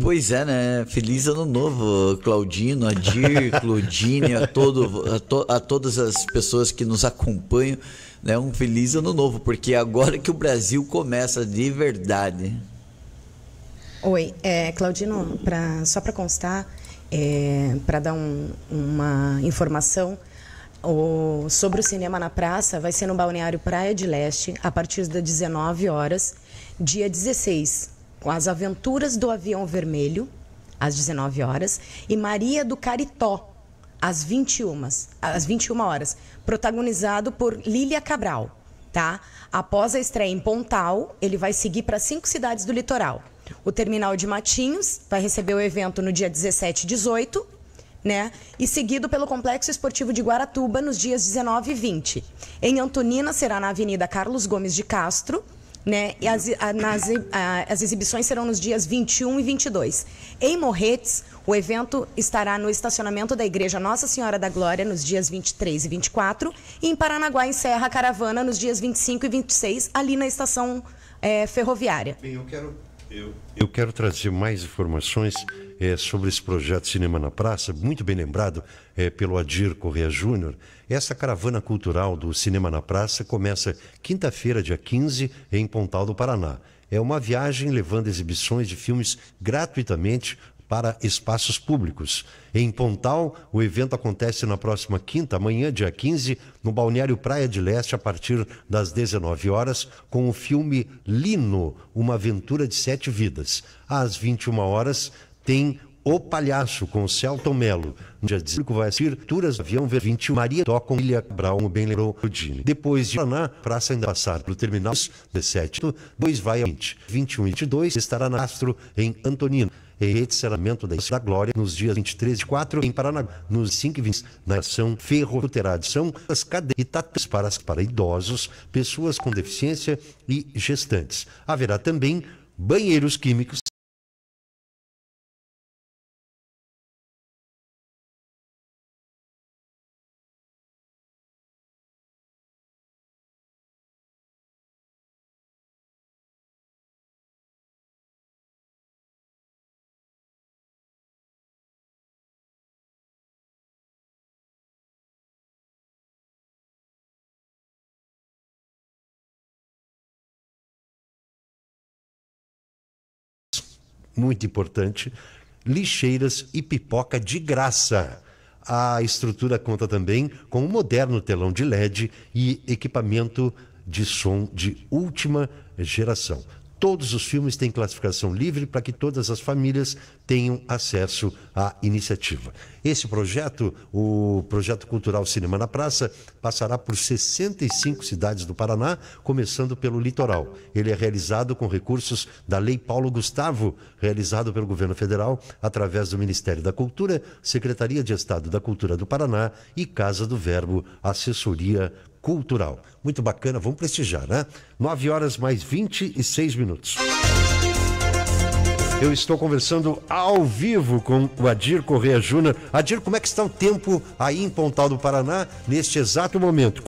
Pois é, né? Feliz ano novo, Claudino, Adir, Claudine, a, todo, a, to, a todas as pessoas que nos acompanham. Né? Um feliz ano novo, porque é agora que o Brasil começa de verdade. Oi, é, Claudino, pra, só para constar, é, para dar um, uma informação, o, sobre o cinema na praça vai ser no Balneário Praia de Leste, a partir das 19 horas, dia 16 com As Aventuras do Avião Vermelho, às 19 horas, e Maria do Caritó, às 21, às 21 horas, protagonizado por Lília Cabral, tá? Após a estreia em Pontal, ele vai seguir para cinco cidades do litoral. O Terminal de Matinhos vai receber o evento no dia 17 e 18, né? E seguido pelo Complexo Esportivo de Guaratuba nos dias 19 e 20. Em Antonina será na Avenida Carlos Gomes de Castro, né? E as, a, nas, a, as exibições serão nos dias 21 e 22. Em Morretes, o evento estará no estacionamento da Igreja Nossa Senhora da Glória nos dias 23 e 24 e em Paranaguá encerra a caravana nos dias 25 e 26 ali na estação é, ferroviária. Bem, eu quero eu, eu quero trazer mais informações é, sobre esse projeto Cinema na Praça, muito bem lembrado é, pelo Adir Correa Júnior. Essa caravana cultural do Cinema na Praça começa quinta-feira, dia 15, em Pontal do Paraná. É uma viagem levando exibições de filmes gratuitamente para espaços públicos. Em Pontal, o evento acontece na próxima quinta, amanhã, dia 15, no Balneário Praia de Leste, a partir das 19 horas, com o filme Lino, Uma Aventura de Sete Vidas. Às 21 horas, tem o Palhaço com Celton Mello. No dia 5 vai ser Turas Avião V21 Maria com Ilha Cabral, bem lembrou o Dini. Depois de Paraná, praça ainda passar pelo terminal 17, 2 vai a 20. 21 e 22 estará na Astro em Antonino e redicionamento da Isla Glória nos dias 23 e 4 em Paraná, nos 5 e 20 na ação Ferro, de São as cadeiras tá para, para idosos, pessoas com deficiência e gestantes. Haverá também banheiros químicos muito importante, lixeiras e pipoca de graça. A estrutura conta também com um moderno telão de LED e equipamento de som de última geração. Todos os filmes têm classificação livre para que todas as famílias tenham acesso à iniciativa. Esse projeto, o Projeto Cultural Cinema na Praça, passará por 65 cidades do Paraná, começando pelo litoral. Ele é realizado com recursos da Lei Paulo Gustavo, realizado pelo governo federal através do Ministério da Cultura, Secretaria de Estado da Cultura do Paraná e Casa do Verbo Assessoria cultural. Muito bacana, vamos prestigiar, né? 9 horas mais 26 minutos. Eu estou conversando ao vivo com o Adir Correia Júnior. Adir, como é que está o tempo aí em Pontal do Paraná neste exato momento?